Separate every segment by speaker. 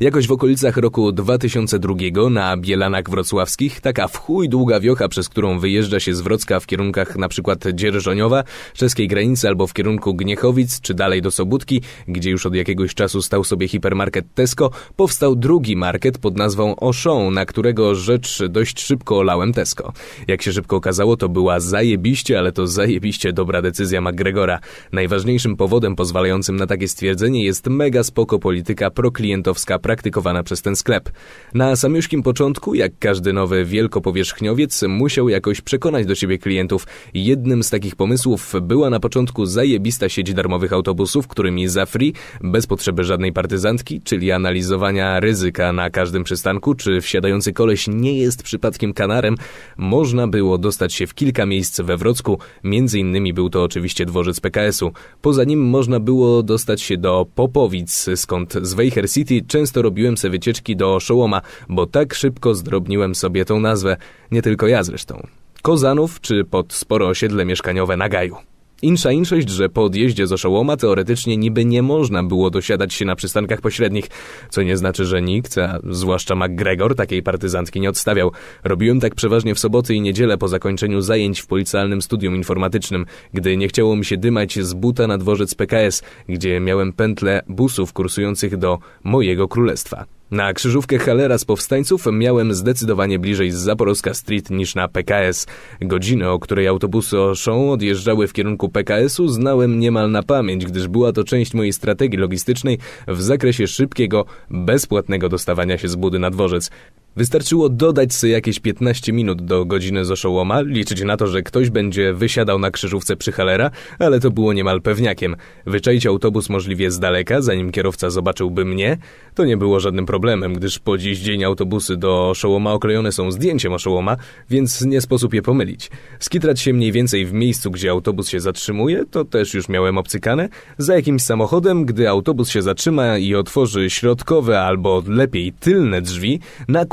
Speaker 1: Jakoś w okolicach roku 2002 na Bielanach Wrocławskich taka w chuj długa wiocha, przez którą wyjeżdża się z Wrocka w kierunkach np. Dzierżoniowa, czeskiej granicy albo w kierunku Gniechowic czy dalej do Sobótki, gdzie już od jakiegoś czasu stał sobie hipermarket Tesco, powstał drugi market pod nazwą Auchan, na którego rzecz dość szybko olałem Tesco. Jak się szybko okazało, to była zajebiście, ale to zajebiście dobra decyzja McGregora. Najważniejszym powodem pozwalającym na takie stwierdzenie jest mega spoko polityka proklientowska praktykowana przez ten sklep. Na samiuszkim początku, jak każdy nowy wielkopowierzchniowiec, musiał jakoś przekonać do siebie klientów. Jednym z takich pomysłów była na początku zajebista sieć darmowych autobusów, którymi za free, bez potrzeby żadnej partyzantki, czyli analizowania ryzyka na każdym przystanku, czy wsiadający koleś nie jest przypadkiem kanarem, można było dostać się w kilka miejsc we Wrocku, między innymi był to oczywiście dworzec PKS-u. Poza nim można było dostać się do Popowic, skąd z Weicher City często robiłem sobie wycieczki do Oszołoma, bo tak szybko zdrobniłem sobie tą nazwę, nie tylko ja zresztą. Kozanów czy pod sporo osiedle mieszkaniowe na Gaju. Insza inszość, że po odjeździe z Oszołoma teoretycznie niby nie można było dosiadać się na przystankach pośrednich, co nie znaczy, że nikt, a zwłaszcza MacGregor, takiej partyzantki nie odstawiał. Robiłem tak przeważnie w soboty i niedzielę po zakończeniu zajęć w policjalnym studium informatycznym, gdy nie chciało mi się dymać z buta na dworzec PKS, gdzie miałem pętlę busów kursujących do mojego królestwa. Na krzyżówkę Halera z powstańców miałem zdecydowanie bliżej z Zaporowska Street niż na PKS. Godzinę, o której autobusy oszą odjeżdżały w kierunku PKS-u znałem niemal na pamięć, gdyż była to część mojej strategii logistycznej w zakresie szybkiego, bezpłatnego dostawania się z budy na dworzec. Wystarczyło dodać sobie jakieś 15 minut do godziny z oszołoma, liczyć na to, że ktoś będzie wysiadał na krzyżówce przy Halera, ale to było niemal pewniakiem. Wyczaić autobus możliwie z daleka, zanim kierowca zobaczyłby mnie, to nie było żadnym problemem, gdyż po dziś dzień autobusy do oszołoma oklejone są zdjęciem oszołoma, więc nie sposób je pomylić. Skitrać się mniej więcej w miejscu, gdzie autobus się zatrzymuje, to też już miałem obcykane, za jakimś samochodem, gdy autobus się zatrzyma i otworzy środkowe albo lepiej tylne drzwi, na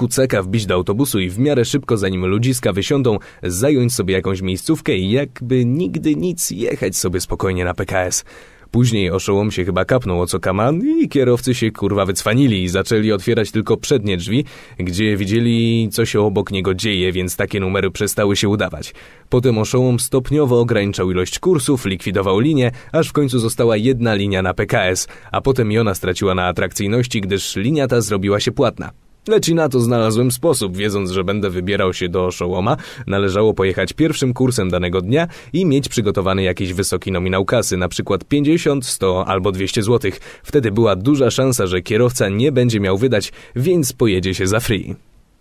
Speaker 1: wbić do autobusu i w miarę szybko, zanim ludziska wysiądą, zająć sobie jakąś miejscówkę i jakby nigdy nic jechać sobie spokojnie na PKS. Później oszołom się chyba kapnął o co kaman i kierowcy się kurwa wycwanili i zaczęli otwierać tylko przednie drzwi, gdzie widzieli co się obok niego dzieje, więc takie numery przestały się udawać. Potem oszołom stopniowo ograniczał ilość kursów, likwidował linie, aż w końcu została jedna linia na PKS, a potem i ona straciła na atrakcyjności, gdyż linia ta zrobiła się płatna. Lecz i na to znalazłem sposób, wiedząc, że będę wybierał się do Oszołoma, należało pojechać pierwszym kursem danego dnia i mieć przygotowany jakiś wysoki nominał kasy, na przykład 50, 100 albo 200 zł. Wtedy była duża szansa, że kierowca nie będzie miał wydać, więc pojedzie się za free.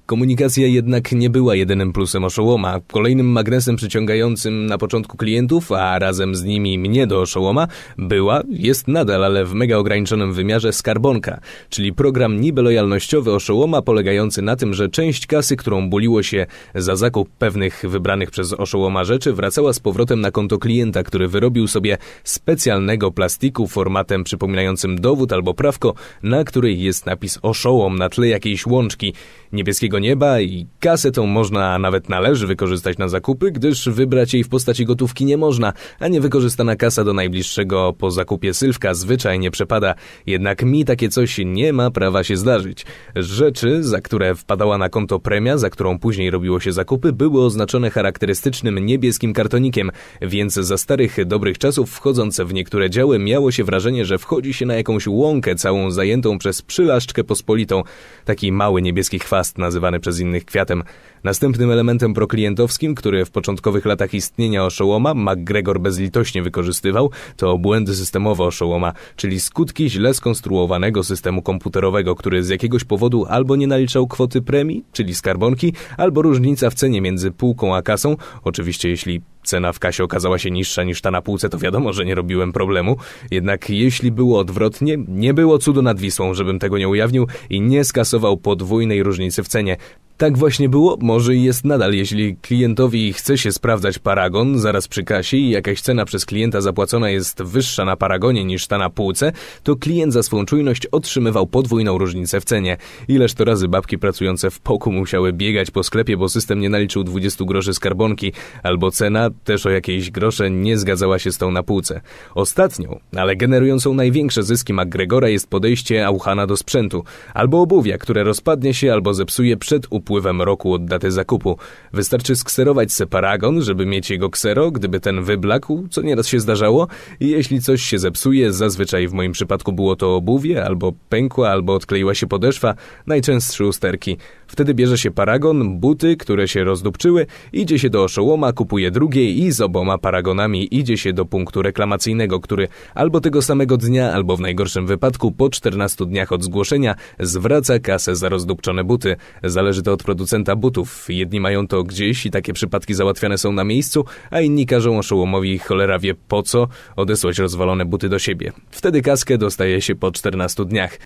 Speaker 1: Komunikacja jednak nie była jedynym plusem oszołoma. Kolejnym magnesem przyciągającym na początku klientów, a razem z nimi mnie do oszołoma, była, jest nadal, ale w mega ograniczonym wymiarze skarbonka, czyli program niby lojalnościowy oszołoma polegający na tym, że część kasy, którą buliło się za zakup pewnych wybranych przez oszołoma rzeczy, wracała z powrotem na konto klienta, który wyrobił sobie specjalnego plastiku formatem przypominającym dowód albo prawko, na której jest napis oszołom na tle jakiejś łączki niebieskiego nieba i kasę tą można, a nawet należy wykorzystać na zakupy, gdyż wybrać jej w postaci gotówki nie można, a niewykorzystana kasa do najbliższego po zakupie sylwka zwyczajnie przepada. Jednak mi takie coś nie ma prawa się zdarzyć. Rzeczy, za które wpadała na konto premia, za którą później robiło się zakupy, były oznaczone charakterystycznym niebieskim kartonikiem, więc za starych, dobrych czasów wchodząc w niektóre działy miało się wrażenie, że wchodzi się na jakąś łąkę całą zajętą przez przylaszczkę pospolitą. Taki mały niebieski chwast nazywany przez innych kwiatem. Następnym elementem proklientowskim, który w początkowych latach istnienia oszołoma MacGregor bezlitośnie wykorzystywał, to błędy systemowe oszołoma, czyli skutki źle skonstruowanego systemu komputerowego, który z jakiegoś powodu albo nie naliczał kwoty premii, czyli skarbonki, albo różnica w cenie między półką a kasą, oczywiście jeśli cena w kasie okazała się niższa niż ta na półce, to wiadomo, że nie robiłem problemu. Jednak jeśli było odwrotnie, nie było cudu nad Wisłą, żebym tego nie ujawnił i nie skasował podwójnej różnicy w cenie. Tak właśnie było, może i jest nadal, jeśli klientowi chce się sprawdzać paragon zaraz przy kasie i jakaś cena przez klienta zapłacona jest wyższa na paragonie niż ta na półce, to klient za swą czujność otrzymywał podwójną różnicę w cenie. Ileż to razy babki pracujące w poku musiały biegać po sklepie, bo system nie naliczył 20 groszy skarbonki, albo cena też o jakieś grosze nie zgadzała się z tą na półce. Ostatnią, ale generującą największe zyski McGregora jest podejście Auchana do sprzętu, albo obuwia, które rozpadnie się albo zepsuje przed upływem upływem roku od daty zakupu. Wystarczy skserować se paragon, żeby mieć jego ksero, gdyby ten wyblakł, co nieraz się zdarzało. I jeśli coś się zepsuje, zazwyczaj w moim przypadku było to obuwie, albo pękła, albo odkleiła się podeszwa, najczęstsze usterki. Wtedy bierze się paragon, buty, które się rozdupczyły, idzie się do oszołoma, kupuje drugie i z oboma paragonami idzie się do punktu reklamacyjnego, który albo tego samego dnia, albo w najgorszym wypadku po 14 dniach od zgłoszenia zwraca kasę za rozdupczone buty. Zależy to od producenta butów. Jedni mają to gdzieś i takie przypadki załatwiane są na miejscu, a inni każą oszołomowi cholera wie po co odesłać rozwalone buty do siebie. Wtedy kaskę dostaje się po 14 dniach.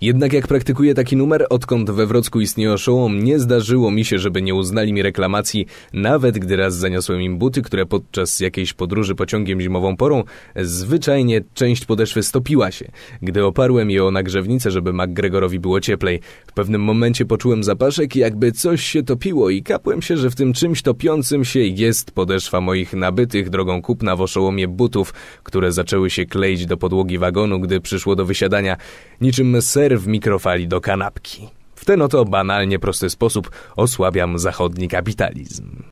Speaker 1: Jednak jak praktykuję taki numer, odkąd we Wrocku istnieje oszołom, nie zdarzyło mi się, żeby nie uznali mi reklamacji, nawet gdy raz zaniosłem im buty, które podczas jakiejś podróży pociągiem zimową porą, zwyczajnie część podeszwy stopiła się. Gdy oparłem je o nagrzewnicę, żeby MacGregorowi było cieplej, w pewnym momencie poczułem zapaszek jakby coś się topiło i kapłem się, że w tym czymś topiącym się jest podeszwa moich nabytych drogą kupna w oszołomie butów, które zaczęły się kleić do podłogi wagonu, gdy przyszło do wysiadania. Niczym ser w mikrofali do kanapki. W ten oto banalnie prosty sposób osłabiam zachodni kapitalizm.